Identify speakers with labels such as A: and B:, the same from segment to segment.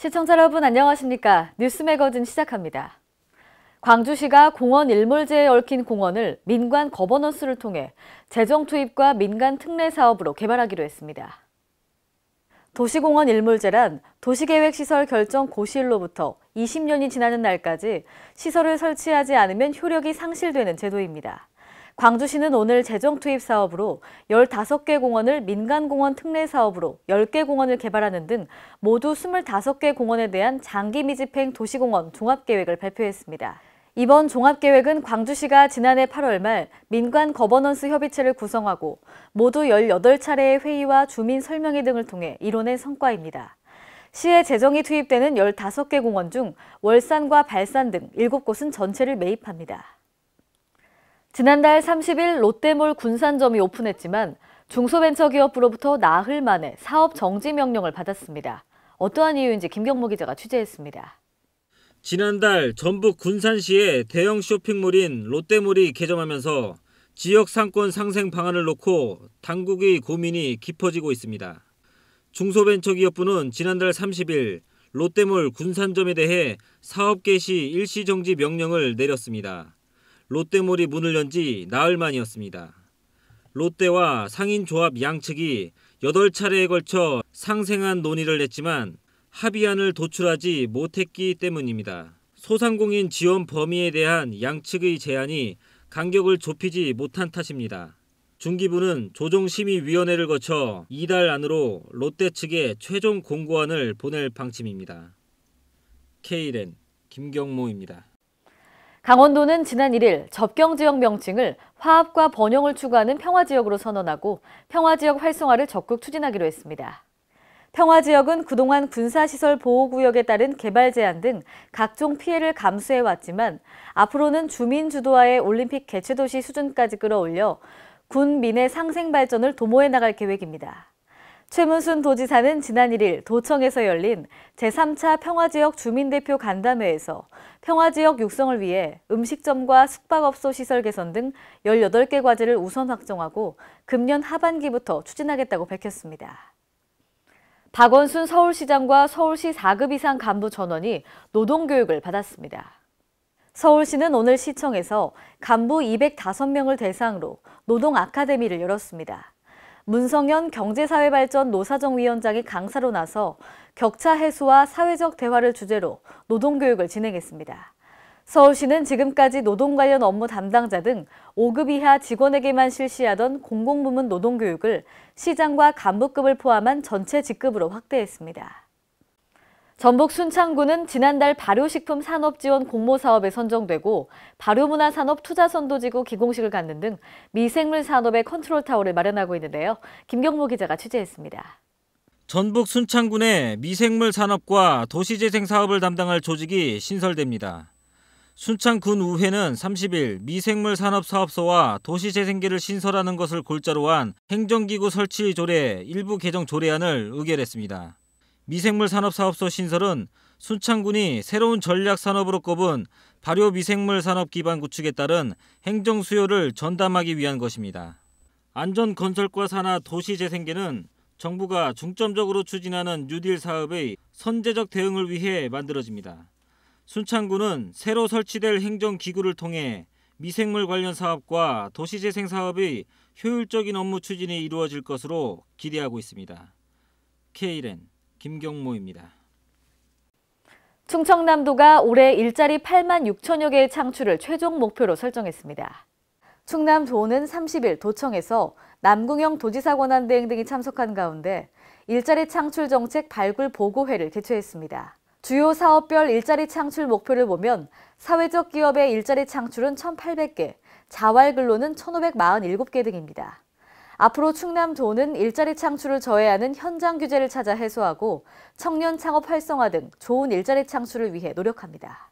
A: 시청자 여러분 안녕하십니까? 뉴스 매거진 시작합니다. 광주시가 공원 일몰제에 얽힌 공원을 민관 거버넌스를 통해 재정 투입과 민간 특례 사업으로 개발하기로 했습니다. 도시공원 일몰제란 도시계획시설 결정 고시일로부터 20년이 지나는 날까지 시설을 설치하지 않으면 효력이 상실되는 제도입니다. 광주시는 오늘 재정투입 사업으로 15개 공원을 민간공원 특례 사업으로 10개 공원을 개발하는 등 모두 25개 공원에 대한 장기 미집행 도시공원 종합계획을 발표했습니다. 이번 종합계획은 광주시가 지난해 8월 말 민간 거버넌스 협의체를 구성하고 모두 18차례의 회의와 주민 설명회 등을 통해 이뤄낸 성과입니다. 시의 재정이 투입되는 15개 공원 중 월산과 발산 등 7곳은 전체를 매입합니다. 지난달 30일 롯데몰 군산점이 오픈했지만 중소벤처기업부로부터 나흘 만에 사업 정지 명령을 받았습니다. 어떠한 이유인지 김경모 기자가 취재했습니다.
B: 지난달 전북 군산시의 대형 쇼핑몰인 롯데몰이 개점하면서 지역 상권 상생 방안을 놓고 당국의 고민이 깊어지고 있습니다. 중소벤처기업부는 지난달 30일 롯데몰 군산점에 대해 사업 개시 일시 정지 명령을 내렸습니다. 롯데몰이 문을 연지 나흘 만이었습니다. 롯데와 상인조합 양측이 8차례에 걸쳐 상생한 논의를 했지만 합의안을 도출하지 못했기 때문입니다. 소상공인 지원 범위에 대한 양측의 제안이 간격을 좁히지 못한 탓입니다. 중기부는 조정심의위원회를 거쳐 이달 안으로 롯데 측에 최종 공고안을 보낼 방침입니다. k 렌 김경모입니다.
A: 강원도는 지난 1일 접경지역 명칭을 화합과 번영을 추구하는 평화지역으로 선언하고 평화지역 활성화를 적극 추진하기로 했습니다. 평화지역은 그동안 군사시설 보호구역에 따른 개발 제한 등 각종 피해를 감수해왔지만 앞으로는 주민 주도화의 올림픽 개최도시 수준까지 끌어올려 군민의 상생 발전을 도모해 나갈 계획입니다. 최문순 도지사는 지난 1일 도청에서 열린 제3차 평화지역 주민대표 간담회에서 평화지역 육성을 위해 음식점과 숙박업소 시설 개선 등 18개 과제를 우선 확정하고 금년 하반기부터 추진하겠다고 밝혔습니다. 박원순 서울시장과 서울시 4급 이상 간부 전원이 노동교육을 받았습니다. 서울시는 오늘 시청에서 간부 205명을 대상으로 노동 아카데미를 열었습니다. 문성현 경제사회발전 노사정 위원장이 강사로 나서 격차 해소와 사회적 대화를 주제로 노동교육을 진행했습니다. 서울시는 지금까지 노동 관련 업무 담당자 등 5급 이하 직원에게만 실시하던 공공부문 노동교육을 시장과 간부급을 포함한 전체 직급으로 확대했습니다. 전북 순창군은 지난달 발효식품 산업 지원 공모 사업에 선정되고 발효문화 산업 투자 선도지구 기공식을 갖는 등 미생물 산업의 컨트롤 타워를 마련하고 있는데요. 김경모 기자가 취재했습니다.
B: 전북 순창군의 미생물 산업과 도시재생 사업을 담당할 조직이 신설됩니다. 순창군 의회는 30일 미생물 산업 사업소와 도시재생기를 신설하는 것을 골자로 한 행정기구 설치 조례 일부 개정 조례안을 의결했습니다. 미생물 산업사업소 신설은 순창군이 새로운 전략 산업으로 꼽은 발효 미생물 산업 기반 구축에 따른 행정 수요를 전담하기 위한 것입니다. 안전 건설과 산하 도시 재생계는 정부가 중점적으로 추진하는 뉴딜 사업의 선제적 대응을 위해 만들어집니다. 순창군은 새로 설치될 행정기구를 통해 미생물 관련 사업과 도시재생 사업의 효율적인 업무 추진이 이루어질 것으로 기대하고 있습니다. k 렌 김경모입니다.
A: 충청남도가 올해 일자리 8만 6천여 개의 창출을 최종 목표로 설정했습니다. 충남도는 30일 도청에서 남궁영 도지사 권한 대행 등이 참석한 가운데 일자리 창출 정책 발굴 보고회를 개최했습니다. 주요 사업별 일자리 창출 목표를 보면 사회적 기업의 일자리 창출은 1,800개, 자활근로는 1,547개 등입니다. 앞으로 충남도는 일자리 창출을 저해하는 현장 규제를 찾아 해소하고 청년 창업 활성화 등 좋은 일자리 창출을 위해 노력합니다.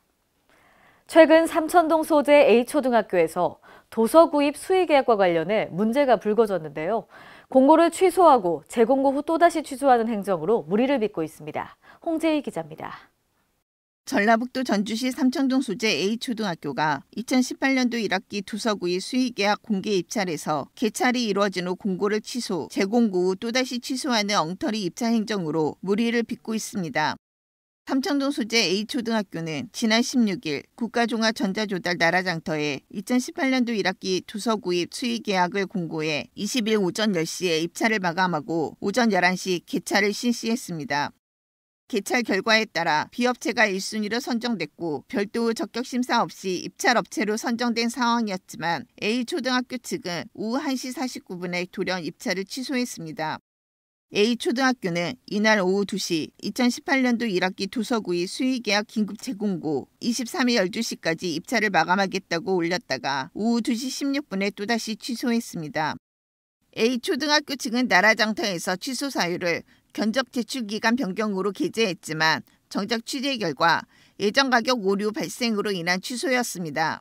A: 최근 삼천동 소재 A초등학교에서 도서 구입 수의 계약과 관련해 문제가 불거졌는데요. 공고를 취소하고 재공고 후 또다시 취소하는 행정으로 무리를 빚고 있습니다. 홍재희 기자입니다.
C: 전라북도 전주시 삼청동 소재 A초등학교가 2018년도 1학기 두서구의 수의계약 공개 입찰에서 개찰이 이루어진 후 공고를 취소, 재공고 후 또다시 취소하는 엉터리 입찰 행정으로 물의를 빚고 있습니다. 삼청동 소재 A초등학교는 지난 16일 국가종합전자조달 나라장터에 2018년도 1학기 두서 구입 수의 계약을 공고해 20일 오전 10시에 입찰을 마감하고 오전 11시 개찰을 실시했습니다. 개찰 결과에 따라 비업체가 1순위로 선정됐고 별도의 적격 심사 없이 입찰 업체로 선정된 상황이었지만 A 초등학교 측은 오후 1시 49분에 돌연 입찰을 취소했습니다. A 초등학교는 이날 오후 2시 2018년도 1학기 도서구의 수의계약 긴급 제공고 23일 12시까지 입찰을 마감하겠다고 올렸다가 오후 2시 16분에 또다시 취소했습니다. A 초등학교 측은 나라장터에서 취소 사유를 견적 제출 기간 변경으로 게재했지만 정작 취재 결과 예정 가격 오류 발생으로 인한 취소였습니다.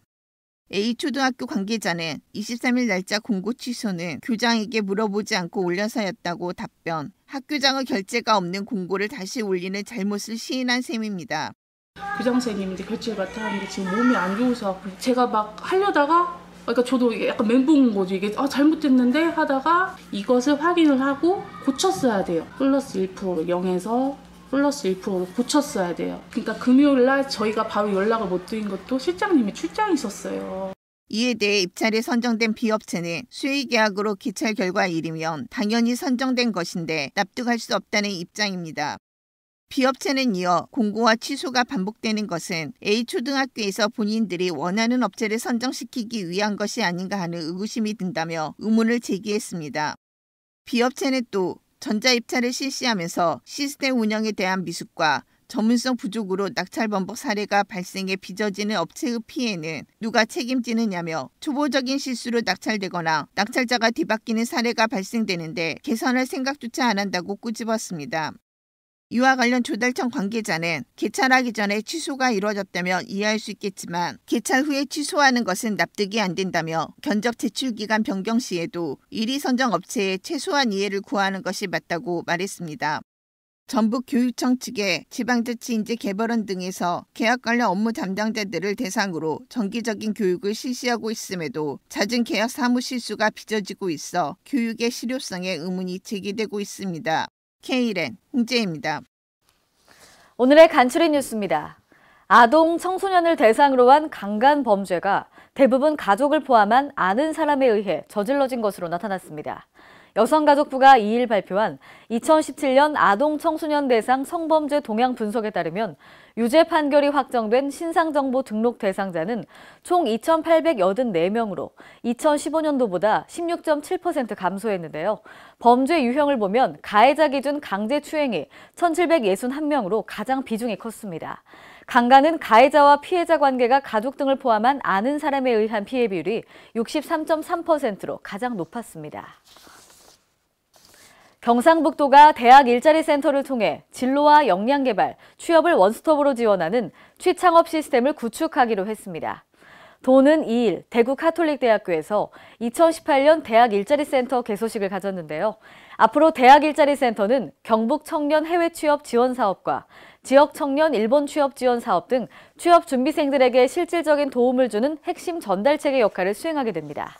C: A 초등학교 관계자는 23일 날짜 공고 취소는 교장에게 물어보지 않고 올려서였다고 답변. 학교장의 결재가 없는 공고를 다시 올리는 잘못을 시인한 셈입니다. 교장선생님이 제 결제를 맡았는데 지금 몸이 안 좋으셔 제가 막 하려다가 그러니까 저도 약간 멘붕 거지 이게 아 잘못됐는데 하다가 이것을 확인을 하고 고쳤어야 돼요 플러스 1% 0에서 플러스 1%로 고쳤어야 돼요 그러니까 금요일날 저희가 바로 연락을 못 드린 것도 실장님이 출장이 있었어요 이에 대해 입찰에 선정된 비업체는 수의계약으로 기찰 결과 일이면 당연히 선정된 것인데 납득할 수 없다는 입장입니다. 비업체는 이어 공고와 취소가 반복되는 것은 A 초등학교에서 본인들이 원하는 업체를 선정시키기 위한 것이 아닌가 하는 의구심이 든다며 의문을 제기했습니다. 비업체는 또 전자입찰을 실시하면서 시스템 운영에 대한 미숙과 전문성 부족으로 낙찰 번복 사례가 발생해 빚어지는 업체의 피해는 누가 책임지느냐며 초보적인 실수로 낙찰되거나 낙찰자가 뒤바뀌는 사례가 발생되는데 개선할 생각조차 안 한다고 꾸집었습니다. 이와 관련 조달청 관계자는 개찰하기 전에 취소가 이루어졌다면 이해할 수 있겠지만 개찰 후에 취소하는 것은 납득이 안 된다며 견적 제출 기간 변경 시에도 1위 선정 업체에 최소한 이해를 구하는 것이 맞다고 말했습니다. 전북교육청 측의 지방자치 인재 개발원 등에서 계약 관련 업무 담당자들을 대상으로 정기적인 교육을 실시하고 있음에도 잦은 계약 사무 실수가 빚어지고 있어 교육의 실효성에 의문이 제기되고 있습니다. K렌 홍재입니다.
A: 오늘의 간추린 뉴스입니다. 아동 청소년을 대상으로 한 강간 범죄가 대부분 가족을 포함한 아는 사람에 의해 저질러진 것으로 나타났습니다. 여성가족부가 2일 발표한 2017년 아동 청소년 대상 성범죄 동향 분석에 따르면 유죄 판결이 확정된 신상정보 등록 대상자는 총 2,884명으로 2015년도보다 16.7% 감소했는데요. 범죄 유형을 보면 가해자 기준 강제 추행이 1,761명으로 가장 비중이 컸습니다. 강간은 가해자와 피해자 관계가 가족 등을 포함한 아는 사람에 의한 피해 비율이 63.3%로 가장 높았습니다. 경상북도가 대학 일자리 센터를 통해 진로와 역량 개발, 취업을 원스톱으로 지원하는 취창업 시스템을 구축하기로 했습니다. 도는 2일 대구 카톨릭대학교에서 2018년 대학 일자리 센터 개소식을 가졌는데요. 앞으로 대학 일자리 센터는 경북 청년 해외 취업 지원 사업과 지역 청년 일본 취업 지원 사업 등 취업 준비생들에게 실질적인 도움을 주는 핵심 전달책의 역할을 수행하게 됩니다.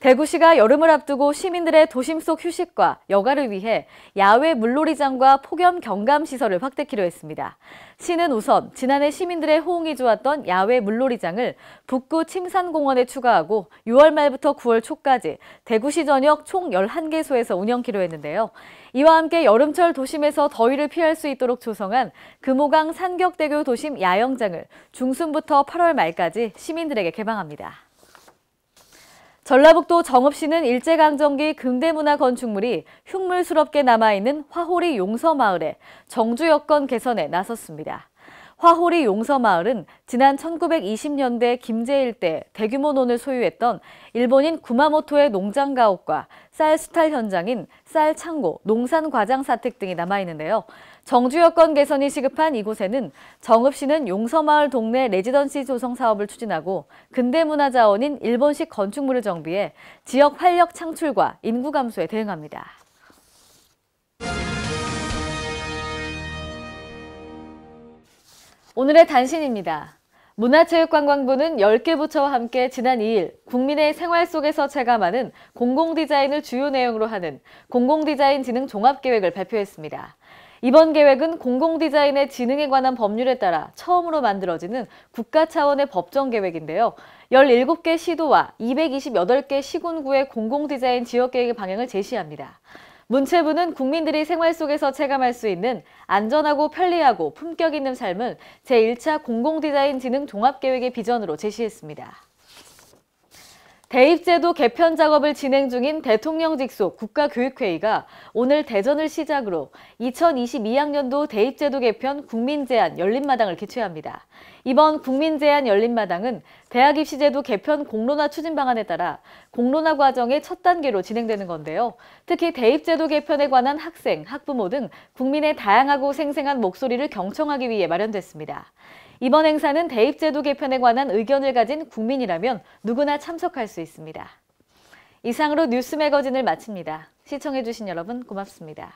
A: 대구시가 여름을 앞두고 시민들의 도심 속 휴식과 여가를 위해 야외 물놀이장과 폭염 경감 시설을 확대키로 했습니다. 시는 우선 지난해 시민들의 호응이 좋았던 야외 물놀이장을 북구 침산공원에 추가하고 6월 말부터 9월 초까지 대구시 전역 총 11개소에서 운영키로 했는데요. 이와 함께 여름철 도심에서 더위를 피할 수 있도록 조성한 금호강 산격대교 도심 야영장을 중순부터 8월 말까지 시민들에게 개방합니다. 전라북도 정읍시는 일제강점기 근대문화 건축물이 흉물스럽게 남아있는 화호리 용서마을에 정주 여건 개선에 나섰습니다. 화호리 용서마을은 지난 1920년대 김제 일대 대규모 논을 소유했던 일본인 구마모토의 농장가옥과 쌀 수탈 현장인 쌀 창고, 농산 과장 사택 등이 남아있는데요. 정주 여건 개선이 시급한 이곳에는 정읍시는 용서마을 동네 레지던시 조성 사업을 추진하고 근대문화자원인 일본식 건축물을 정비해 지역 활력 창출과 인구 감소에 대응합니다. 오늘의 단신입니다. 문화체육관광부는 10개 부처와 함께 지난 2일 국민의 생활 속에서 체감하는 공공디자인을 주요 내용으로 하는 공공디자인 지능 종합계획을 발표했습니다. 이번 계획은 공공디자인의 지능에 관한 법률에 따라 처음으로 만들어지는 국가 차원의 법정 계획인데요. 17개 시도와 228개 시군구의 공공디자인 지역계획의 방향을 제시합니다. 문체부는 국민들이 생활 속에서 체감할 수 있는 안전하고 편리하고 품격 있는 삶을 제1차 공공디자인 지능 종합계획의 비전으로 제시했습니다. 대입제도 개편 작업을 진행 중인 대통령 직속 국가교육회의가 오늘 대전을 시작으로 2022학년도 대입제도 개편 국민제안 열린마당을 개최합니다. 이번 국민제안 열린마당은 대학 입시제도 개편 공론화 추진 방안에 따라 공론화 과정의 첫 단계로 진행되는 건데요. 특히 대입제도 개편에 관한 학생, 학부모 등 국민의 다양하고 생생한 목소리를 경청하기 위해 마련됐습니다. 이번 행사는 대입제도 개편에 관한 의견을 가진 국민이라면 누구나 참석할 수 있습니다. 이상으로 뉴스 매거진을 마칩니다. 시청해주신 여러분 고맙습니다.